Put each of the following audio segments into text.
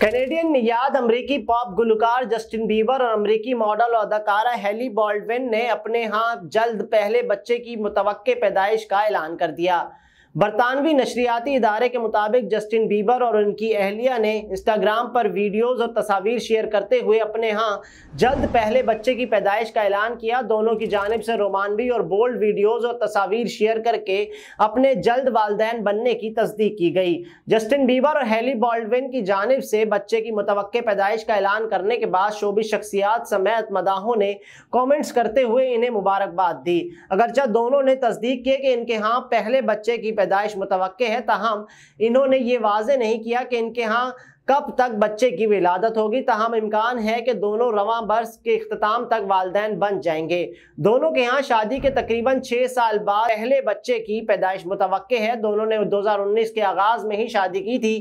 Canadian नियाद अमरीकी pop गुलकार Justin Bieber और अमरीकी मॉडल और अदाकारा हेली बॉल्डविन ने अपने हाथ जल्द पहले बच्चे की मुतवक़ पैदाइश का ऐलान कर दिया बरतानवी नशरियाती इदारे के मुताबिक जस्टिन बीबर और उनकी अहलिया ने इंस्टाग्राम पर वीडियोज़ और तस्वीर शेयर करते हुए अपने यहाँ जल्द पहले बच्चे की पैदाइश का ऐलान किया दोनों की जानब से रोमानवी और बोल्ड वीडियोज़ और तस्वीर शेयर करके अपने जल्द वालदेन बनने की तस्दीक की गई जस्टिन बीबर और हेली बॉल्डविन की जानब से बच्चे की मुतव पैदाइश का ऐलान करने के बाद शोबी शख्सियात समेत मदाहों ने कॉमेंट्स करते हुए इन्हें मुबारकबाद दी अगरचा दोनों ने तस्दीक किए कि इनके यहाँ पहले बच्चे की पैदाइश मुतव है तहम इन्होंने ये वाजे नहीं किया कि इनके यहाँ कब तक बच्चे की विलादत होगी तहम इम्कान है कि दोनों रवा बर्स के अख्ताम तक वालदे बन जाएंगे दोनों के यहाँ शादी के तकरीबन छः साल बाद पहले बच्चे की पैदाइश मुतव है दोनों ने दो हज़ार उन्नीस के आगाज़ में ही शादी की थी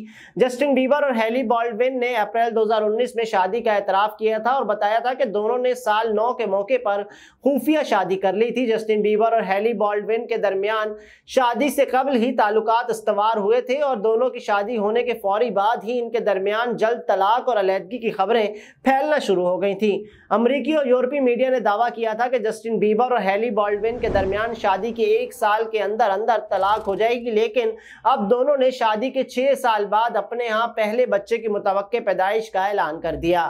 जस्टिन बीबर और हेली बॉल्डविन ने अप्रैल दो हज़ार उन्नीस में शादी का एतराफ़ किया था और बताया था कि दोनों ने साल नौ के मौके पर खुफिया शादी कर ली थी जस्टिन बीबर और हेली बॉल्डविन के दरमियान शादी से कबल ही ताल्लुक इस्तवार हुए थे और दोनों की शादी होने के फौरी बाद ही इनके दर दरमियान जल्द तलाक और अलीहदगी की खबरें फैलना शुरू हो गई थी अमरीकी और यूरोपीय मीडिया ने दावा किया था कि जस्टिन बीबर और हैली बॉल्डविन के दरमियान शादी के एक साल के अंदर अंदर तलाक हो जाएगी लेकिन अब दोनों ने शादी के छः साल बाद अपने यहाँ पहले बच्चे की मुतव पैदाइश का ऐलान कर दिया